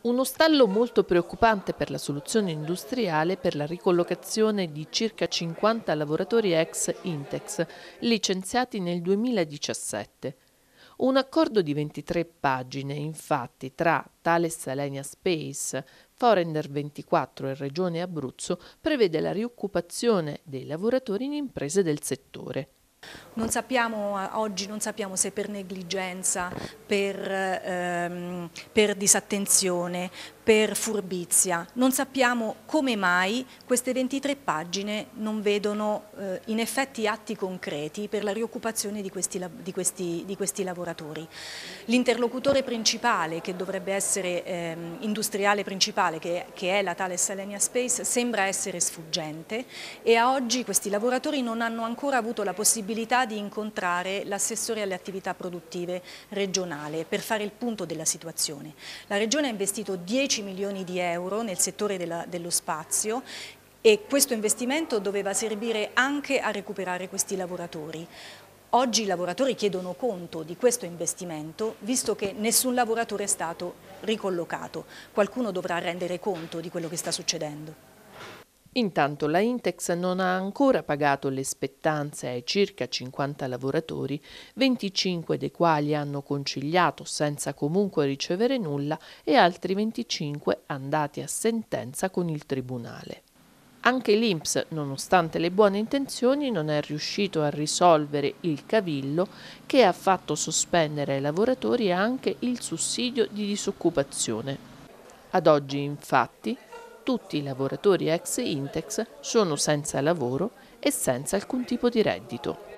Uno stallo molto preoccupante per la soluzione industriale per la ricollocazione di circa 50 lavoratori ex Intex, licenziati nel 2017. Un accordo di 23 pagine, infatti, tra Thales Alenia Space, Forender 24 e Regione Abruzzo prevede la rioccupazione dei lavoratori in imprese del settore. Non sappiamo eh, oggi non sappiamo se per negligenza, per, ehm, per disattenzione, per furbizia. Non sappiamo come mai queste 23 pagine non vedono eh, in effetti atti concreti per la rioccupazione di questi, di questi, di questi lavoratori. L'interlocutore principale che dovrebbe essere eh, industriale principale che, che, è la tale Selenia Space sembra essere sfuggente e a oggi questi lavoratori non hanno ancora avuto la possibilità di incontrare l'assessore alle attività produttive regionale per fare il punto della situazione. La Regione ha investito 10 10 milioni di euro nel settore della, dello spazio e questo investimento doveva servire anche a recuperare questi lavoratori. Oggi i lavoratori chiedono conto di questo investimento visto che nessun lavoratore è stato ricollocato. Qualcuno dovrà rendere conto di quello che sta succedendo. Intanto la Intex non ha ancora pagato le spettanze ai circa 50 lavoratori, 25 dei quali hanno conciliato senza comunque ricevere nulla e altri 25 andati a sentenza con il Tribunale. Anche l'Inps, nonostante le buone intenzioni, non è riuscito a risolvere il cavillo che ha fatto sospendere ai lavoratori anche il sussidio di disoccupazione. Ad oggi, infatti, tutti i lavoratori ex Intex sono senza lavoro e senza alcun tipo di reddito.